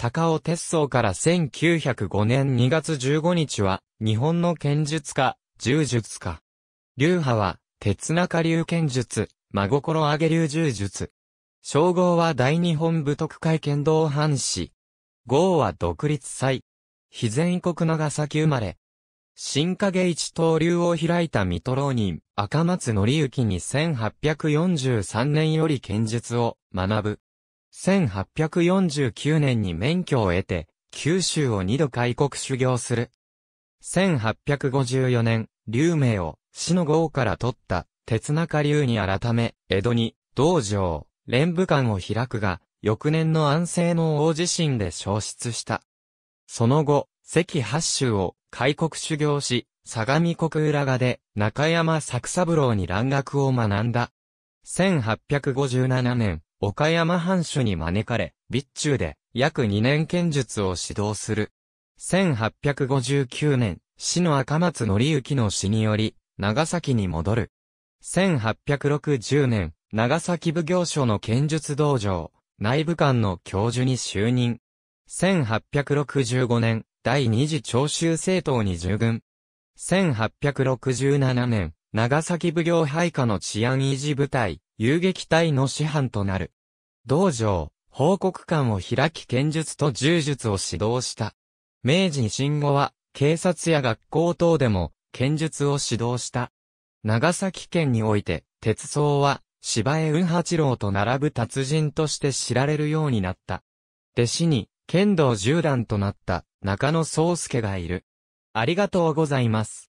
高尾鉄僧から1905年2月15日は、日本の剣術家、柔術家。流派は、鉄中流剣術、真心上げ流柔術。称号は大日本武徳会剣道藩士。号は独立祭。非全異国長崎生まれ。新影一刀流を開いた水戸浪人、赤松則之に1843年より剣術を学ぶ。1849年に免許を得て、九州を二度開国修行する。1854年、龍名を、死の号から取った、鉄中龍に改め、江戸に、道場、連武館を開くが、翌年の安政の大地震で消失した。その後、関八州を開国修行し、相模国浦賀で中山作三郎に蘭学を学んだ。1857年、岡山藩主に招かれ、備中で約2年剣術を指導する。1859年、市の赤松則之の死により、長崎に戻る。1860年、長崎奉行所の剣術道場、内部官の教授に就任。1865年、第二次長州政党に従軍。1867年、長崎奉行配下の治安維持部隊、遊撃隊の師範となる。道場、報告館を開き剣術と柔術を指導した。明治維新後は、警察や学校等でも、剣術を指導した。長崎県において、鉄僧は、芝江雲八郎と並ぶ達人として知られるようになった。弟子に、剣道十段となった、中野宗介がいる。ありがとうございます。